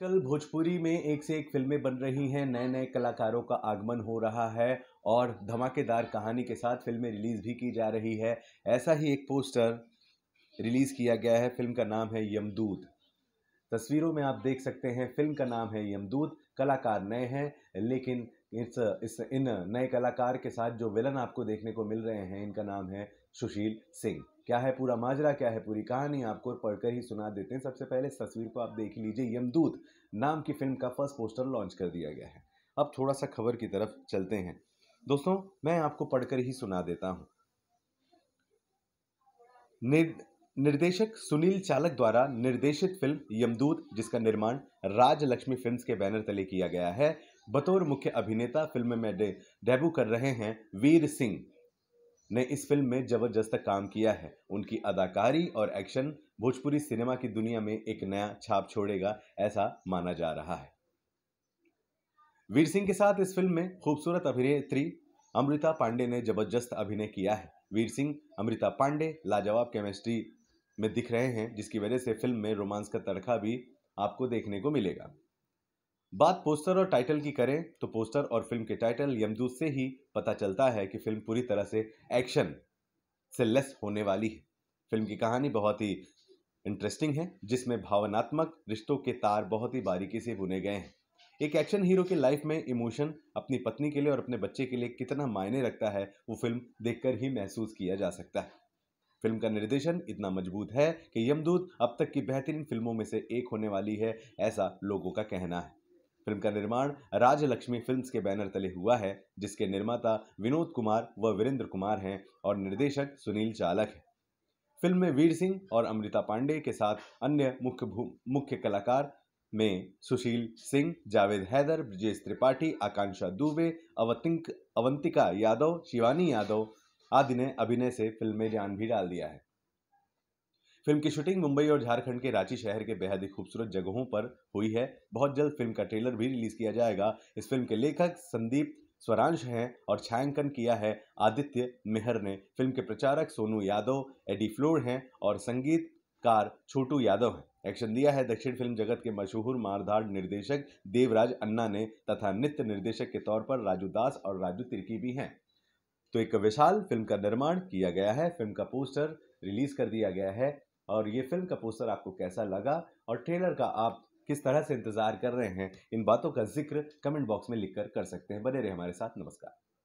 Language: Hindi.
कल भोजपुरी में एक से एक फिल्में बन रही हैं नए नए कलाकारों का आगमन हो रहा है और धमाकेदार कहानी के साथ फिल्में रिलीज़ भी की जा रही है ऐसा ही एक पोस्टर रिलीज़ किया गया है फिल्म का नाम है यमदूत तस्वीरों में आप देख सकते हैं फिल्म का नाम है यमदूत कलाकार नए हैं लेकिन इस इस इन नए कलाकार के साथ जो विलन आपको देखने को मिल रहे हैं इनका नाम है सुशील सिंह क्या है पूरा माजरा क्या है पूरी कहानी आपको पढ़कर ही सुना देते हैं सबसे पहले इस तस्वीर को आप देख लीजिए यमदूत नाम की फिल्म का फर्स्ट पोस्टर लॉन्च कर दिया गया है अब थोड़ा सा खबर की तरफ चलते हैं दोस्तों मैं आपको पढ़कर ही सुना देता हूं निर, निर्देशक सुनील चालक द्वारा निर्देशित फिल्म यमदूत जिसका निर्माण राज लक्ष्मी फिल्म्स के बैनर तले किया गया है बतौर मुख्य अभिनेता फिल्म में डेब्यू कर रहे हैं वीर सिंह ने इस फिल्म में जबरदस्त काम किया है उनकी अदाकारी और एक्शन भोजपुरी सिनेमा की दुनिया में एक नया छाप छोड़ेगा ऐसा माना जा रहा है वीर सिंह के साथ इस फिल्म में खूबसूरत अभिनेत्री अमृता पांडे ने जबरदस्त अभिनय किया है वीर सिंह अमृता पांडे लाजवाब केमिस्ट्री में दिख रहे हैं जिसकी वजह से फिल्म में रोमांस का तड़का भी आपको देखने को मिलेगा बात पोस्टर और टाइटल की करें तो पोस्टर और फिल्म के टाइटल यमदूत से ही पता चलता है कि फिल्म पूरी तरह से एक्शन से लेस होने वाली है फिल्म की कहानी बहुत ही इंटरेस्टिंग है जिसमें भावनात्मक रिश्तों के तार बहुत ही बारीकी से बुने गए हैं एक एक्शन हीरो के लाइफ में इमोशन अपनी पत्नी के लिए और अपने बच्चे के लिए कितना मायने रखता है वो फिल्म देखकर ही महसूस किया जा सकता है फिल्म का निर्देशन इतना मजबूत है कि यमदूत अब तक की बेहतरीन फिल्मों में से एक होने वाली है ऐसा लोगों का कहना है फिल्म का निर्माण राजलक्ष्मी फिल्म्स के बैनर तले हुआ है जिसके निर्माता विनोद कुमार व वीरेंद्र कुमार हैं और निर्देशक सुनील चालक हैं फिल्म में वीर सिंह और अमृता पांडे के साथ अन्य मुख्य मुख्य कलाकार में सुशील सिंह जावेद हैदर ब्रजेश त्रिपाठी आकांक्षा दुबे अवतिंक अवंतिका यादव शिवानी यादव आदि ने अभिनय से फिल्म में जान भी डाल दिया है फिल्म की शूटिंग मुंबई और झारखंड के रांची शहर के बेहद ही खूबसूरत जगहों पर हुई है बहुत जल्द फिल्म का ट्रेलर भी रिलीज किया जाएगा इस फिल्म के लेखक संदीप स्वरांश हैं और छायांकन किया है आदित्य मेहर ने फिल्म के प्रचारक सोनू यादव एडी फ्लोर हैं और संगीतकार छोटू यादव हैं एक्शन दिया है दक्षिण फिल्म जगत के मशहूर मारधाड़ निर्देशक देवराज अन्ना ने तथा नृत्य निर्देशक के तौर पर राजू दास और राजू तिर्की भी हैं तो एक विशाल फिल्म का निर्माण किया गया है फिल्म का पोस्टर रिलीज कर दिया गया है और ये फिल्म का पोस्टर आपको कैसा लगा और ट्रेलर का आप किस तरह से इंतज़ार कर रहे हैं इन बातों का जिक्र कमेंट बॉक्स में लिखकर कर सकते हैं बने रहे हमारे साथ नमस्कार